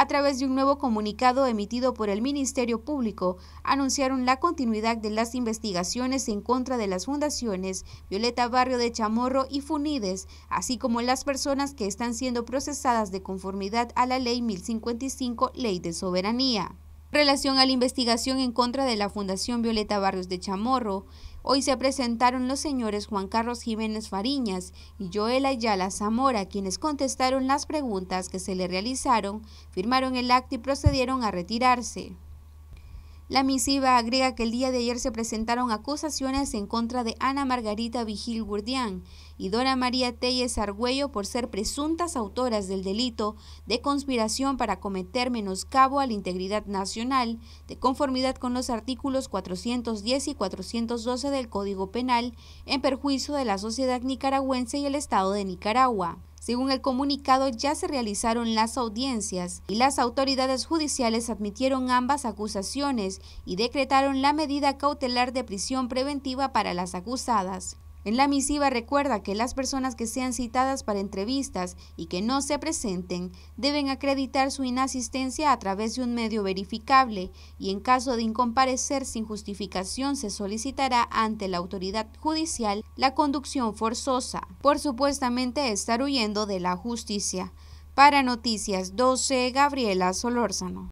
a través de un nuevo comunicado emitido por el Ministerio Público, anunciaron la continuidad de las investigaciones en contra de las fundaciones Violeta Barrio de Chamorro y Funides, así como las personas que están siendo procesadas de conformidad a la Ley 1055, Ley de Soberanía relación a la investigación en contra de la Fundación Violeta Barrios de Chamorro, hoy se presentaron los señores Juan Carlos Jiménez Fariñas y Joela Ayala Zamora, quienes contestaron las preguntas que se le realizaron, firmaron el acto y procedieron a retirarse. La misiva agrega que el día de ayer se presentaron acusaciones en contra de Ana Margarita Vigil Gurdián y Dora María Telles Argüello por ser presuntas autoras del delito de conspiración para cometer menoscabo a la integridad nacional, de conformidad con los artículos 410 y 412 del Código Penal, en perjuicio de la sociedad nicaragüense y el Estado de Nicaragua. Según el comunicado, ya se realizaron las audiencias y las autoridades judiciales admitieron ambas acusaciones y decretaron la medida cautelar de prisión preventiva para las acusadas. En la misiva recuerda que las personas que sean citadas para entrevistas y que no se presenten deben acreditar su inasistencia a través de un medio verificable y en caso de incomparecer sin justificación se solicitará ante la autoridad judicial la conducción forzosa por supuestamente estar huyendo de la justicia. Para Noticias 12, Gabriela Solórzano.